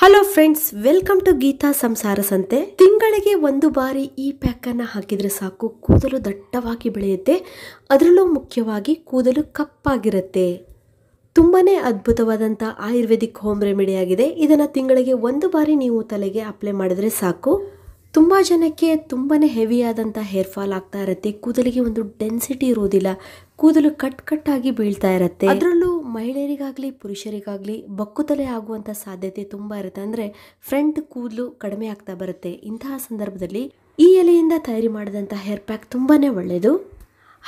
hello friends welcome to Geetha ಸಂಸಾರ ಸಂತೆ ತಿಂಗಳಿಗೆ ಒಂದು ಬಾರಿ ಈ ಪ್ಯಾಕನ್ನು ಹಾಕಿದರೆ ಸಾಕು ಕೂದಲು ದಟ್ಟವಾಗಿ ಬೆಳೆಯುತ್ತೆ ಅದರಲ್ಲೂ ಮುಖ್ಯವಾಗಿ ಕೂದಲು ಕಪ್ಪಾಗಿರುತ್ತೆ ತುಂಬಾ ಅದ್ಭುತವಾದಂಥ ಆಯುರ್ವೇದಿಕ್ ಹೋಮ್ ರೆಮಿಡಿ ಆಗಿದೆ ಇದನ್ನು ತಿಂಗಳಿಗೆ ಒಂದು ಬಾರಿ ನೀವು ತಲೆಗೆ ಅಪ್ಲೈ ಮಾಡಿದರೆ ಸಾಕು ತುಂಬ ಜನಕ್ಕೆ ತುಂಬಾ ಹೆವಿಯಾದಂಥ ಹೇರ್ ಫಾಲ್ ಆಗ್ತಾ ಇರುತ್ತೆ ಕೂದಲಿಗೆ ಒಂದು ಡೆನ್ಸಿಟಿ ಇರೋದಿಲ್ಲ ಕೂದಲು ಕಟ್ ಕಟ್ ಆಗಿ ಬೀಳ್ತಾ ಇರುತ್ತೆ ಅದರಲ್ಲೂ ಮಹಿಳೆಯರಿಗಾಗ್ಲಿ ಪುರುಷರಿಗಾಗ್ಲಿ ಬಕ್ಕುತಲೆ ಆಗುವಂತ ಸಾಧ್ಯತೆ ತುಂಬಾ ಇರುತ್ತೆ ಅಂದ್ರೆ ಫ್ರಂಟ್ ಕೂದಲು ಕಡಿಮೆ ಆಗ್ತಾ ಬರುತ್ತೆ ಇಂತಹ ಸಂದರ್ಭದಲ್ಲಿ ಈ ಎಲೆಯಿಂದ ತಯಾರಿ ಮಾಡಿದಂಥ ಹೇರ್ ಪ್ಯಾಕ್ ತುಂಬಾನೇ ಒಳ್ಳೆಯದು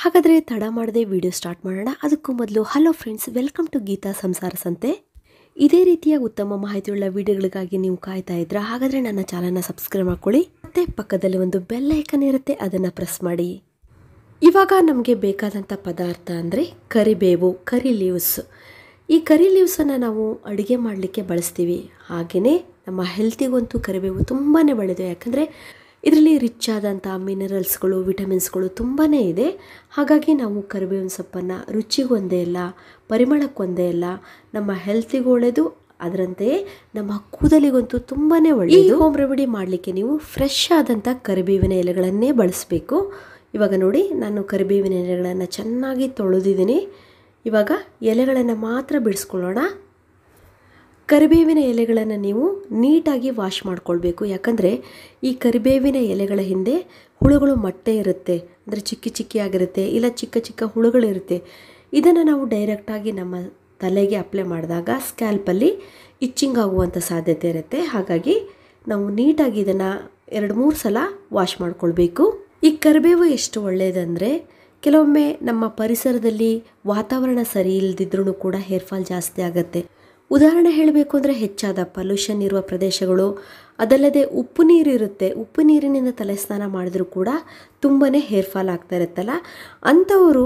ಹಾಗಾದರೆ ತಡ ಮಾಡದೆ ವಿಡಿಯೋ ಸ್ಟಾರ್ಟ್ ಮಾಡೋಣ ಅದಕ್ಕೂ ಮೊದಲು hello friends welcome to Geetha ಸಂಸಾರ ಸಂತೆ ಇದೇ ರೀತಿಯ ಉತ್ತಮ ಮಾಹಿತಿಯುಳ್ಳ ವಿಡಿಯೋಗಳಿಗಾಗಿ ನೀವು ಕಾಯ್ತಾ ಇದ್ರ ಹಾಗಾದರೆ ನನ್ನ ಚಾನಲ್ನ ಸಬ್ಸ್ಕ್ರೈಬ್ ಮಾಡ್ಕೊಳ್ಳಿ ಮತ್ತೆ ಪಕ್ಕದಲ್ಲಿ ಒಂದು ಬೆಲ್ ಐಕನ್ ಇರುತ್ತೆ ಅದನ್ನು ಪ್ರೆಸ್ ಮಾಡಿ ಇವಾಗ ನಮಗೆ ಬೇಕಾದಂಥ ಪದಾರ್ಥ ಅಂದರೆ ಕರಿಬೇವು ಕರಿ ಲೀವ್ಸ್ ಈ ಕರಿ ಲೀವ್ಸನ್ನು ನಾವು ಅಡುಗೆ ಮಾಡಲಿಕ್ಕೆ ಬಳಸ್ತೀವಿ ಹಾಗೆಯೇ ನಮ್ಮ ಹೆಲ್ತಿಗಂತೂ ಕರಿಬೇವು ತುಂಬಾ ಒಳ್ಳೆಯದು ಯಾಕಂದರೆ ಇದರಲ್ಲಿ ರಿಚ್ ಆದಂಥ ಮಿನರಲ್ಸ್ಗಳು ವಿಟಮಿನ್ಸ್ಗಳು ತುಂಬಾ ಇದೆ ಹಾಗಾಗಿ ನಾವು ಕರಿಬೇವಿನ ಸೊಪ್ಪನ್ನು ರುಚಿಗೊಂದೇ ಇಲ್ಲ ಪರಿಮಳಕ್ಕೊಂದೇ ಇಲ್ಲ ನಮ್ಮ ಹೆಲ್ತಿಗೂ ಒಳ್ಳೆಯದು ಅದರಂತೆಯೇ ನಮ್ಮ ಕೂದಲಿಗಂತೂ ತುಂಬಾ ಒಳ್ಳೆಯದು ಹೋಮ್ ರೆಮಿಡಿ ಮಾಡಲಿಕ್ಕೆ ನೀವು ಫ್ರೆಶ್ ಆದಂಥ ಕರಿಬೇವಿನ ಎಲೆಗಳನ್ನೇ ಬಳಸಬೇಕು ಇವಾಗ ನೋಡಿ ನಾನು ಕರಿಬೇವಿನ ಎಲೆಗಳನ್ನು ಚೆನ್ನಾಗಿ ತೊಳೆದಿದ್ದೀನಿ ಇವಾಗ ಎಲೆಗಳನ್ನು ಮಾತ್ರ ಬಿಡಿಸ್ಕೊಳ್ಳೋಣ ಕರಿಬೇವಿನ ಎಲೆಗಳನ್ನು ನೀವು ನೀಟಾಗಿ ವಾಶ್ ಮಾಡಿಕೊಳ್ಬೇಕು ಯಾಕಂದರೆ ಈ ಕರಿಬೇವಿನ ಎಲೆಗಳ ಹಿಂದೆ ಹುಳುಗಳು ಮೊಟ್ಟೆ ಇರುತ್ತೆ ಅಂದರೆ ಚಿಕ್ಕಿ ಚಿಕ್ಕಿ ಆಗಿರುತ್ತೆ ಇಲ್ಲ ಚಿಕ್ಕ ಚಿಕ್ಕ ಹುಳುಗಳಿರುತ್ತೆ ಇದನ್ನು ನಾವು ಡೈರೆಕ್ಟಾಗಿ ನಮ್ಮ ತಲೆಗೆ ಅಪ್ಲೈ ಮಾಡಿದಾಗ ಸ್ಕ್ಯಾಲ್ಪಲ್ಲಿ ಇಚ್ಚಿಂಗ್ ಆಗುವಂಥ ಸಾಧ್ಯತೆ ಇರುತ್ತೆ ಹಾಗಾಗಿ ನಾವು ನೀಟಾಗಿ ಇದನ್ನು ಎರಡು ಮೂರು ಸಲ ವಾಶ್ ಮಾಡಿಕೊಳ್ಬೇಕು ಈ ಕರಿಬೇವು ಎಷ್ಟು ಒಳ್ಳೆಯದಂದರೆ ಕೆಲವೊಮ್ಮೆ ನಮ್ಮ ಪರಿಸರದಲ್ಲಿ ವಾತಾವರಣ ಸರಿ ಇಲ್ಲದಿದ್ರೂ ಕೂಡ ಹೇರ್ ಫಾಲ್ ಜಾಸ್ತಿ ಆಗುತ್ತೆ ಉದಾಹರಣೆ ಹೇಳಬೇಕು ಅಂದರೆ ಹೆಚ್ಚಾದ ಪಲ್ಯೂಷನ್ ಇರುವ ಪ್ರದೇಶಗಳು ಅದಲ್ಲದೆ ಉಪ್ಪು ನೀರು ಇರುತ್ತೆ ಉಪ್ಪು ನೀರಿನಿಂದ ತಲೆ ಸ್ನಾನ ಮಾಡಿದರೂ ಕೂಡ ತುಂಬಾ ಹೇರ್ ಫಾಲ್ ಆಗ್ತಾ ಇರುತ್ತಲ್ಲ ಅಂಥವರು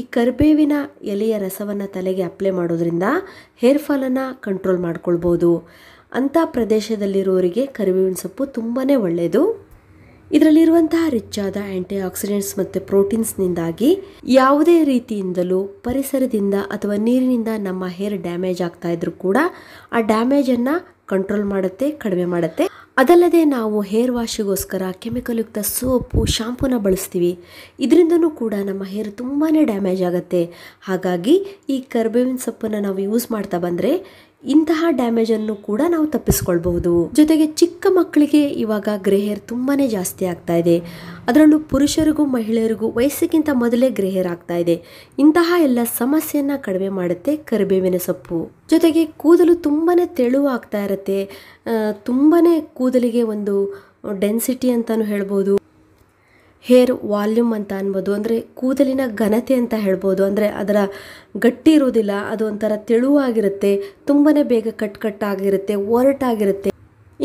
ಈ ಕರಿಬೇವಿನ ಎಲೆಯ ರಸವನ್ನು ತಲೆಗೆ ಅಪ್ಲೈ ಮಾಡೋದ್ರಿಂದ ಹೇರ್ ಫಾಲನ್ನು ಕಂಟ್ರೋಲ್ ಮಾಡ್ಕೊಳ್ಬೋದು ಅಂಥ ಪ್ರದೇಶದಲ್ಲಿರೋರಿಗೆ ಕರಿಬೇವಿನ ಸೊಪ್ಪು ತುಂಬಾ ಒಳ್ಳೆಯದು ಇದರಲ್ಲಿರುವಂತಹ ರಿಚ್ ಆದ ಆಂಟಿ ಆಕ್ಸಿಡೆಂಟ್ಸ್ ಮತ್ತು ಪ್ರೋಟೀನ್ಸ್ನಿಂದಾಗಿ ಯಾವುದೇ ರೀತಿಯಿಂದಲೂ ಪರಿಸರದಿಂದ ಅಥವಾ ನೀರಿನಿಂದ ನಮ್ಮ ಹೇರ್ ಡ್ಯಾಮೇಜ್ ಆಗ್ತಾ ಇದ್ರೂ ಕೂಡ ಆ ಡ್ಯಾಮೇಜನ್ನು ಕಂಟ್ರೋಲ್ ಮಾಡುತ್ತೆ ಕಡಿಮೆ ಮಾಡುತ್ತೆ ಅದಲ್ಲದೆ ನಾವು ಹೇರ್ ವಾಶಿಗೋಸ್ಕರ ಕೆಮಿಕಲ್ ಯುಕ್ತ ಸೋಪು ಶಾಂಪೂನ ಬಳಸ್ತೀವಿ ಇದರಿಂದನೂ ಕೂಡ ನಮ್ಮ ಹೇರ್ ತುಂಬಾ ಡ್ಯಾಮೇಜ್ ಆಗುತ್ತೆ ಹಾಗಾಗಿ ಈ ಕರ್ಬೇವಿನ ಸೊಪ್ಪನ್ನು ನಾವು ಯೂಸ್ ಮಾಡ್ತಾ ಬಂದರೆ ಇಂತಹ ಡ್ಯಾಮೇಜ್ ಅನ್ನು ಕೂಡ ನಾವು ತಪ್ಪಿಸ್ಕೊಳ್ಬಹುದು ಜೊತೆಗೆ ಚಿಕ್ಕ ಮಕ್ಕಳಿಗೆ ಇವಾಗ ಗ್ರೇ ತುಂಬಾನೇ ಜಾಸ್ತಿ ಆಗ್ತಾ ಇದೆ ಅದರಲ್ಲೂ ಪುರುಷರಿಗೂ ಮಹಿಳೆಯರಿಗೂ ವಯಸ್ಸಿಗಿಂತ ಮೊದಲೇ ಗ್ರೇ ಆಗ್ತಾ ಇದೆ ಇಂತಹ ಎಲ್ಲ ಸಮಸ್ಯೆಯನ್ನ ಕಡಿಮೆ ಮಾಡುತ್ತೆ ಕರಿಬೇವಿನ ಸೊಪ್ಪು ಜೊತೆಗೆ ಕೂದಲು ತುಂಬಾನೇ ಆಗ್ತಾ ಇರುತ್ತೆ ತುಂಬಾನೇ ಕೂದಲಿಗೆ ಒಂದು ಡೆನ್ಸಿಟಿ ಅಂತಾನು ಹೇಳ್ಬೋದು ಹೇರ್ ವಾಲ್ಯೂಮ್ ಅಂತ ಅನ್ಬೋದು ಅಂದರೆ ಕೂದಲಿನ ಘನತೆ ಅಂತ ಹೇಳ್ಬೋದು ಅಂದರೆ ಅದರ ಗಟ್ಟಿ ಇರೋದಿಲ್ಲ ಅದು ಒಂಥರ ತೆಳುವಾಗಿರುತ್ತೆ ತುಂಬಾ ಬೇಗ ಕಟ್ ಕಟ್ಟಾಗಿರುತ್ತೆ ಒರಟಾಗಿರುತ್ತೆ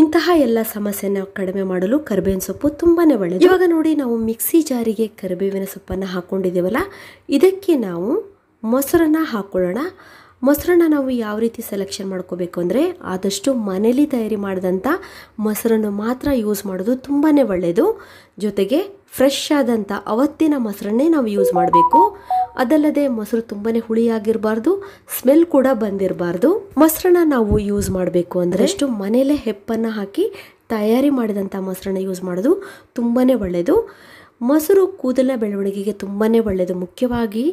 ಇಂತಹ ಎಲ್ಲ ಸಮಸ್ಯೆನ ಕಡಿಮೆ ಮಾಡಲು ಕರಿಬೇವಿನ ಸೊಪ್ಪು ತುಂಬಾ ಒಳ್ಳೆಯದು ಇವಾಗ ನೋಡಿ ನಾವು ಮಿಕ್ಸಿ ಜಾರಿಗೆ ಕರಿಬೇವಿನ ಸೊಪ್ಪನ್ನು ಹಾಕ್ಕೊಂಡಿದ್ದೀವಲ್ಲ ಇದಕ್ಕೆ ನಾವು ಮೊಸರನ್ನ ಹಾಕ್ಕೊಳ್ಳೋಣ ಮೊಸರನ್ನ ನಾವು ಯಾವ ರೀತಿ ಸೆಲೆಕ್ಷನ್ ಮಾಡ್ಕೋಬೇಕು ಅಂದರೆ ಆದಷ್ಟು ಮನೇಲಿ ತಯಾರಿ ಮಾಡಿದಂಥ ಮೊಸರನ್ನು ಮಾತ್ರ ಯೂಸ್ ಮಾಡೋದು ತುಂಬಾ ಒಳ್ಳೆಯದು ಜೊತೆಗೆ ಫ್ರೆಶ್ ಆದಂಥ ಅವತ್ತಿನ ಮೊಸರನ್ನೇ ನಾವು ಯೂಸ್ ಮಾಡಬೇಕು ಅದಲ್ಲದೆ ಮೊಸರು ತುಂಬಾ ಹುಳಿಯಾಗಿರಬಾರ್ದು ಸ್ಮೆಲ್ ಕೂಡ ಬಂದಿರಬಾರ್ದು ಮೊಸರನ್ನ ನಾವು ಯೂಸ್ ಮಾಡಬೇಕು ಅಂದರೆ ಅಷ್ಟು ಮನೇಲೆ ಹೆಪ್ಪನ್ನು ಹಾಕಿ ತಯಾರಿ ಮಾಡಿದಂಥ ಮೊಸರನ್ನ ಯೂಸ್ ಮಾಡೋದು ತುಂಬಾ ಒಳ್ಳೆಯದು ಮೊಸರು ಕೂದಲಿನ ಬೆಳವಣಿಗೆಗೆ ತುಂಬಾ ಒಳ್ಳೆಯದು ಮುಖ್ಯವಾಗಿ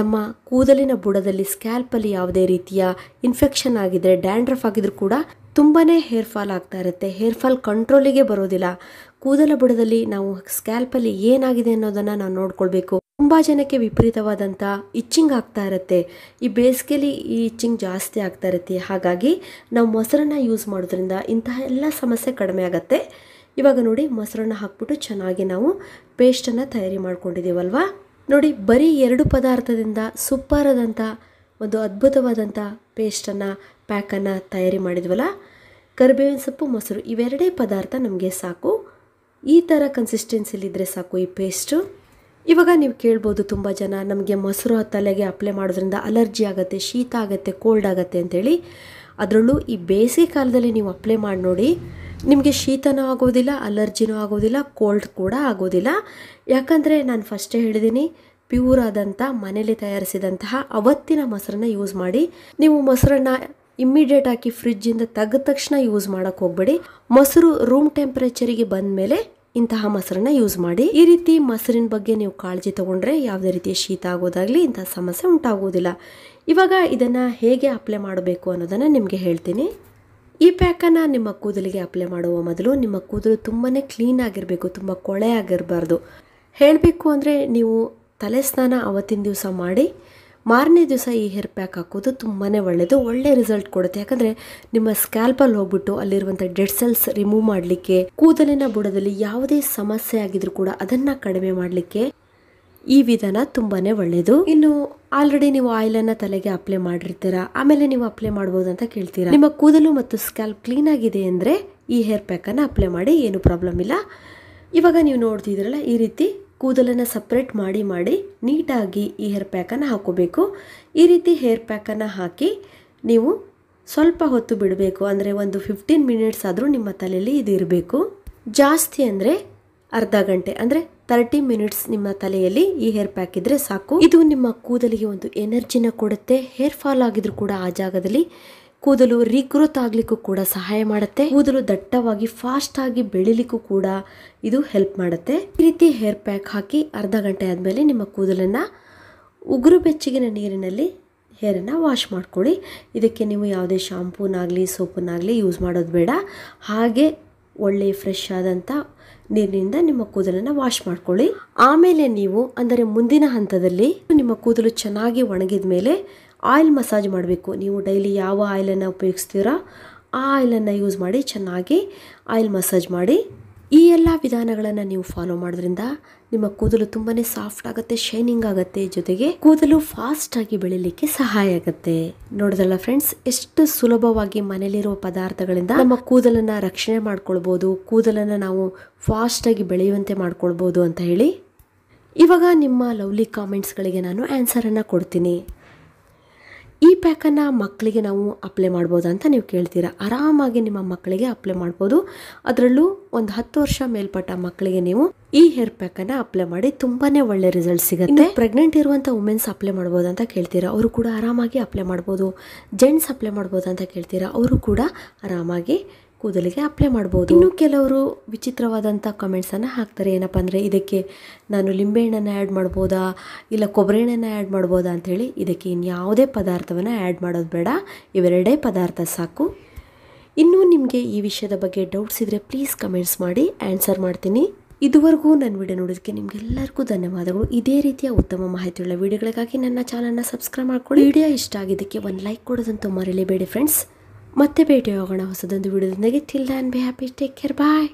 ನಮ್ಮ ಕೂದಲಿನ ಬುಡದಲ್ಲಿ ಸ್ಕ್ಯಾಲ್ಪಲ್ಲಿ ಯಾವುದೇ ರೀತಿಯ ಇನ್ಫೆಕ್ಷನ್ ಆಗಿದ್ರೆ ಡ್ಯಾಂಡ್ರಫ್ ಆಗಿದ್ರು ಕೂಡ ತುಂಬಾ ಹೇರ್ ಫಾಲ್ ಆಗ್ತಾ ಇರುತ್ತೆ ಹೇರ್ ಫಾಲ್ ಕಂಟ್ರೋಲಿಗೆ ಬರೋದಿಲ್ಲ ಕೂದಲ ಬುಡದಲ್ಲಿ ನಾವು ಸ್ಕ್ಯಾಲ್ಪಲ್ಲಿ ಏನಾಗಿದೆ ಅನ್ನೋದನ್ನು ನಾವು ನೋಡ್ಕೊಳ್ಬೇಕು ತುಂಬ ಜನಕ್ಕೆ ವಿಪರೀತವಾದಂಥ ಇಚ್ಚಿಂಗ್ ಆಗ್ತಾ ಇರುತ್ತೆ ಈ ಬೇಸಿಗೆಲಿ ಈ ಇಚ್ಚಿಂಗ್ ಜಾಸ್ತಿ ಆಗ್ತಾ ಇರುತ್ತೆ ಹಾಗಾಗಿ ನಾವು ಮೊಸರನ್ನ ಯೂಸ್ ಮಾಡೋದ್ರಿಂದ ಇಂತಹ ಎಲ್ಲ ಸಮಸ್ಯೆ ಕಡಿಮೆ ಆಗುತ್ತೆ ಇವಾಗ ನೋಡಿ ಮೊಸರನ್ನ ಹಾಕ್ಬಿಟ್ಟು ಚೆನ್ನಾಗಿ ನಾವು ಪೇಸ್ಟನ್ನು ತಯಾರಿ ಮಾಡ್ಕೊಂಡಿದ್ದೀವಲ್ವಾ ನೋಡಿ ಬರೀ ಎರಡು ಪದಾರ್ಥದಿಂದ ಸೂಪರ್ ಆದಂಥ ಒಂದು ಅದ್ಭುತವಾದಂಥ ಪೇಸ್ಟನ್ನು ಪ್ಯಾಕನ್ನು ತಯಾರಿ ಮಾಡಿದ್ವಲ್ಲ ಕರಿಬೇವಿನ ಸೊಪ್ಪು ಮೊಸರು ಇವೆರಡೇ ಪದಾರ್ಥ ನಮಗೆ ಸಾಕು ಈ ಥರ ಕನ್ಸಿಸ್ಟೆನ್ಸಿಲಿದ್ದರೆ ಸಾಕು ಈ ಪೇಸ್ಟು ಇವಾಗ ನೀವು ಕೇಳ್ಬೋದು ತುಂಬ ಜನ ನಮಗೆ ಮೊಸರು ತಲೆಗೆ ಅಪ್ಲೈ ಮಾಡೋದ್ರಿಂದ ಅಲರ್ಜಿ ಆಗುತ್ತೆ ಶೀತ ಆಗುತ್ತೆ ಕೋಲ್ಡ್ ಆಗುತ್ತೆ ಅಂಥೇಳಿ ಅದರಲ್ಲೂ ಈ ಬೇಸಿಗೆ ಕಾಲದಲ್ಲಿ ನೀವು ಅಪ್ಲೈ ಮಾಡಿ ನೋಡಿ ನಿಮಗೆ ಶೀತನೂ ಆಗೋದಿಲ್ಲ ಅಲರ್ಜಿನೂ ಆಗೋದಿಲ್ಲ ಕೋಲ್ಡ್ ಕೂಡ ಆಗೋದಿಲ್ಲ ಯಾಕಂದರೆ ನಾನು ಫಸ್ಟೇ ಹೇಳಿದ್ದೀನಿ ಪ್ಯೂರ್ ಆದಂಥ ಮನೇಲಿ ತಯಾರಿಸಿದಂತಹ ಅವತ್ತಿನ ಮೊಸರನ್ನ ಯೂಸ್ ಮಾಡಿ ನೀವು ಮೊಸರನ್ನ ಇಮ್ಮಿಡಿಯೇಟ್ ಆಗಿ ಫ್ರಿಜ್ಜಿಂದ ತೆಗೆದ ತಕ್ಷಣ ಯೂಸ್ ಮಾಡಕ್ ಹೋಗಬೇಡಿ ಮೊಸರು ರೂಮ್ ಟೆಂಪ್ರೇಚರಿಗೆ ಬಂದ ಮೇಲೆ ಇಂತಹ ಮೊಸರನ್ನ ಯೂಸ್ ಮಾಡಿ ಈ ರೀತಿ ಮೊಸರಿನ ಬಗ್ಗೆ ನೀವು ಕಾಳಜಿ ತಗೊಂಡ್ರೆ ಯಾವುದೇ ರೀತಿಯ ಶೀತ ಆಗೋದಾಗಲಿ ಇಂತಹ ಸಮಸ್ಯೆ ಉಂಟಾಗೋದಿಲ್ಲ ಇವಾಗ ಇದನ್ನು ಹೇಗೆ ಅಪ್ಲೈ ಮಾಡಬೇಕು ಅನ್ನೋದನ್ನು ನಿಮಗೆ ಹೇಳ್ತೀನಿ ಈ ಪ್ಯಾಕನ್ನು ನಿಮ್ಮ ಕೂದಲಿಗೆ ಅಪ್ಲೈ ಮಾಡುವ ಮೊದಲು ನಿಮ್ಮ ಕೂದಲು ತುಂಬಾ ಕ್ಲೀನ್ ಆಗಿರಬೇಕು ತುಂಬ ಕೊಳೆ ಆಗಿರಬಾರ್ದು ಹೇಳಬೇಕು ಅಂದರೆ ನೀವು ತಲೆ ಸ್ನಾನ ಅವತ್ತಿನ ದಿವಸ ಮಾಡಿ ಮಾರನೇ ದಿವಸ ಈ ಹೇರ್ ಪ್ಯಾಕ್ ಹಾಕೋದು ತುಂಬಾ ಒಳ್ಳೆಯದು ಒಳ್ಳೆ ರಿಸಲ್ಟ್ ಕೊಡುತ್ತೆ ಯಾಕಂದರೆ ನಿಮ್ಮ ಸ್ಕ್ಯಾಲ್ಪಲ್ಲಿ ಹೋಗ್ಬಿಟ್ಟು ಅಲ್ಲಿರುವಂಥ ಡೆಡ್ ಸೆಲ್ಸ್ ರಿಮೂವ್ ಮಾಡಲಿಕ್ಕೆ ಕೂದಲಿನ ಬುಡದಲ್ಲಿ ಯಾವುದೇ ಸಮಸ್ಯೆ ಆಗಿದ್ರು ಕೂಡ ಅದನ್ನು ಕಡಿಮೆ ಮಾಡಲಿಕ್ಕೆ ಈ ವಿಧಾನ ತುಂಬಾ ಒಳ್ಳೆಯದು ಇನ್ನು ಆಲ್ರೆಡಿ ನೀವು ಆಯಿಲ್ ತಲೆಗೆ ಅಪ್ಲೈ ಮಾಡಿರ್ತೀರಾ ಆಮೇಲೆ ನೀವು ಅಪ್ಲೈ ಮಾಡ್ಬೋದು ಅಂತ ಕೇಳ್ತೀರಾ ನಿಮ್ಮ ಕೂದಲು ಮತ್ತು ಸ್ಕ್ಯಾಲ್ಪ್ ಕ್ಲೀನ್ ಆಗಿದೆ ಅಂದರೆ ಈ ಹೇರ್ ಪ್ಯಾಕನ್ನು ಅಪ್ಲೈ ಮಾಡಿ ಏನು ಪ್ರಾಬ್ಲಮ್ ಇಲ್ಲ ಇವಾಗ ನೀವು ನೋಡ್ತಿದ್ದೀರಲ್ಲ ಈ ರೀತಿ ಕೂದಲನ್ನು ಸಪ್ರೇಟ್ ಮಾಡಿ ಮಾಡಿ ನೀಟಾಗಿ ಈ ಹೇರ್ ಪ್ಯಾಕನ್ನು ಹಾಕೋಬೇಕು ಈ ರೀತಿ ಹೇರ್ ಪ್ಯಾಕನ್ನು ಹಾಕಿ ನೀವು ಸ್ವಲ್ಪ ಹೊತ್ತು ಬಿಡಬೇಕು ಅಂದರೆ ಒಂದು ಫಿಫ್ಟೀನ್ ಮಿನಿಟ್ಸ್ ಆದರೂ ನಿಮ್ಮ ತಲೆಯಲ್ಲಿ ಇದು ಇರಬೇಕು ಜಾಸ್ತಿ ಅಂದರೆ ಅರ್ಧ ಗಂಟೆ ಅಂದರೆ ತರ್ಟಿ ಮಿನಿಟ್ಸ್ ನಿಮ್ಮ ತಲೆಯಲ್ಲಿ ಈ ಹೇರ್ ಪ್ಯಾಕ್ ಇದ್ದರೆ ಸಾಕು ಇದು ನಿಮ್ಮ ಕೂದಲಿಗೆ ಒಂದು ಎನರ್ಜಿನ ಕೊಡುತ್ತೆ ಹೇರ್ ಫಾಲ್ ಆಗಿದ್ರು ಕೂಡ ಆ ಜಾಗದಲ್ಲಿ ಕೂದಲು ರೀಗ್ರೋತ್ ಆಗ್ಲಿಕ್ಕೂ ಕೂಡ ಸಹಾಯ ಮಾಡುತ್ತೆ ಕೂದಲು ದಟ್ಟವಾಗಿ ಫಾಸ್ಟ್ ಆಗಿ ಬೆಳಿಲಿಕ್ಕೂ ಕೂಡ ಇದು ಹೆಲ್ಪ್ ಮಾಡುತ್ತೆ ಈ ರೀತಿ ಹೇರ್ ಪ್ಯಾಕ್ ಹಾಕಿ ಅರ್ಧ ಗಂಟೆ ಆದಮೇಲೆ ನಿಮ್ಮ ಕೂದಲನ್ನು ಉಗುರು ಬೆಚ್ಚಗಿನ ನೀರಿನಲ್ಲಿ ಹೇರನ್ನು ವಾಶ್ ಮಾಡ್ಕೊಳ್ಳಿ ಇದಕ್ಕೆ ನೀವು ಯಾವುದೇ ಶಾಂಪೂನಾಗಲಿ ಸೋಪನ್ನಾಗಲಿ ಯೂಸ್ ಮಾಡೋದು ಬೇಡ ಹಾಗೆ ಒಳ್ಳೆ ಫ್ರೆಶ್ ಆದಂಥ ನೀರಿನಿಂದ ನಿಮ್ಮ ಕೂದಲನ್ನು ವಾಶ್ ಮಾಡ್ಕೊಳ್ಳಿ ಆಮೇಲೆ ನೀವು ಅಂದರೆ ಮುಂದಿನ ಹಂತದಲ್ಲಿ ನಿಮ್ಮ ಕೂದಲು ಚೆನ್ನಾಗಿ ಒಣಗಿದ ಮೇಲೆ ಆಯಿಲ್ ಮಸಾಜ್ ಮಾಡಬೇಕು ನೀವು ಡೈಲಿ ಯಾವ ಆಯಿಲನ್ನು ಉಪಯೋಗಿಸ್ತೀರಾ ಆ ಆಯಿಲನ್ನು ಯೂಸ್ ಮಾಡಿ ಚೆನ್ನಾಗಿ ಆಯಿಲ್ ಮಸಾಜ್ ಮಾಡಿ ಈ ಎಲ್ಲ ವಿಧಾನಗಳನ್ನು ನೀವು ಫಾಲೋ ಮಾಡೋದ್ರಿಂದ ನಿಮ್ಮ ಕೂದಲು ತುಂಬಾ ಸಾಫ್ಟ್ ಆಗುತ್ತೆ ಶೈನಿಂಗ್ ಆಗುತ್ತೆ ಜೊತೆಗೆ ಕೂದಲು ಫಾಸ್ಟ್ ಆಗಿ ಸಹಾಯ ಆಗುತ್ತೆ ನೋಡಿದ್ರಲ್ಲ ಫ್ರೆಂಡ್ಸ್ ಎಷ್ಟು ಸುಲಭವಾಗಿ ಮನೆಯಲ್ಲಿರುವ ಪದಾರ್ಥಗಳಿಂದ ನಮ್ಮ ಕೂದಲನ್ನ ರಕ್ಷಣೆ ಮಾಡ್ಕೊಳ್ಬೋದು ಕೂದಲನ್ನ ನಾವು ಫಾಸ್ಟ್ ಆಗಿ ಬೆಳೆಯುವಂತೆ ಮಾಡ್ಕೊಳ್ಬೋದು ಅಂತ ಹೇಳಿ ಇವಾಗ ನಿಮ್ಮ ಲವ್ಲಿ ಕಾಮೆಂಟ್ಸ್ಗಳಿಗೆ ನಾನು ಆನ್ಸರನ್ನು ಕೊಡ್ತೀನಿ ಈ ಪ್ಯಾಕನ್ನು ಮಕ್ಕಳಿಗೆ ನಾವು ಅಪ್ಲೈ ಮಾಡ್ಬೋದು ಅಂತ ನೀವು ಕೇಳ್ತೀರಾ ಆರಾಮಾಗಿ ನಿಮ್ಮ ಮಕ್ಕಳಿಗೆ ಅಪ್ಲೈ ಮಾಡ್ಬೋದು ಅದರಲ್ಲೂ ಒಂದು ಹತ್ತು ವರ್ಷ ಮೇಲ್ಪಟ್ಟ ಮಕ್ಕಳಿಗೆ ನೀವು ಈ ಹೇರ್ ಪ್ಯಾಕನ್ನ ಅಪ್ಲೈ ಮಾಡಿ ತುಂಬಾನೇ ಒಳ್ಳೆ ರಿಸಲ್ಟ್ ಸಿಗುತ್ತೆ ಪ್ರೆಗ್ನೆಂಟ್ ಇರುವಂಥ ವುಮೆನ್ಸ್ ಅಪ್ಲೈ ಮಾಡ್ಬೋದು ಅಂತ ಕೇಳ್ತೀರಾ ಅವರು ಕೂಡ ಆರಾಮಾಗಿ ಅಪ್ಲೈ ಮಾಡ್ಬೋದು ಜೆಂಟ್ಸ್ ಅಪ್ಲೈ ಮಾಡ್ಬೋದು ಅಂತ ಕೇಳ್ತೀರಾ ಅವರು ಕೂಡ ಆರಾಮಾಗಿ ಕೂದಲಿಗೆ ಅಪ್ಲೈ ಮಾಡ್ಬೋದು ಇನ್ನು ಕೆಲವರು ವಿಚಿತ್ರವಾದಂಥ ಕಮೆಂಟ್ಸನ್ನು ಹಾಕ್ತಾರೆ ಏನಪ್ಪಾ ಅಂದರೆ ಇದಕ್ಕೆ ನಾನು ಲಿಂಬೆಹಣ್ಣನ್ನು ಆ್ಯಡ್ ಮಾಡ್ಬೋದಾ ಇಲ್ಲ ಕೊಬ್ಬರಿ ಎಣ್ಣೆನ ಆ್ಯಡ್ ಮಾಡ್ಬೋದಾ ಅಂಥೇಳಿ ಇದಕ್ಕೆ ಇನ್ಯಾವುದೇ ಪದಾರ್ಥವನ್ನು ಆ್ಯಡ್ ಮಾಡೋದು ಬೇಡ ಇವೆರಡೇ ಪದಾರ್ಥ ಸಾಕು ಇನ್ನೂ ನಿಮಗೆ ಈ ವಿಷಯದ ಬಗ್ಗೆ ಡೌಟ್ಸ್ ಇದ್ದರೆ ಪ್ಲೀಸ್ ಕಮೆಂಟ್ಸ್ ಮಾಡಿ ಆನ್ಸರ್ ಮಾಡ್ತೀನಿ ಇದುವರೆಗೂ ನನ್ನ ವಿಡಿಯೋ ನೋಡೋದಕ್ಕೆ ನಿಮಗೆಲ್ಲರಿಗೂ ಧನ್ಯವಾದಗಳು ಇದೇ ರೀತಿಯ ಉತ್ತಮ ಮಾಹಿತಿಯುಳ್ಳ ವಿಡಿಯೋಗಳಿಗಾಗಿ ನನ್ನ ಚಾನಲ್ನ ಸಬ್ಸ್ಕ್ರೈಬ್ ಮಾಡ್ಕೊಳ್ಳಿ ವಿಡಿಯೋ ಇಷ್ಟ ಆಗಿದ್ದಕ್ಕೆ ಒಂದು ಲೈಕ್ ಕೊಡೋದಂತೂ ಬೇಡಿ ಫ್ರೆಂಡ್ಸ್ ಮತ್ತೆ ಭೇಟಿ ಹೋಗೋಣ ಹೊಸದೊಂದು ವಿಡಿಯೋದೊಂದಿಗೆ ಟಿಲ್ ಆ್ಯಂಡ್ be happy take care bye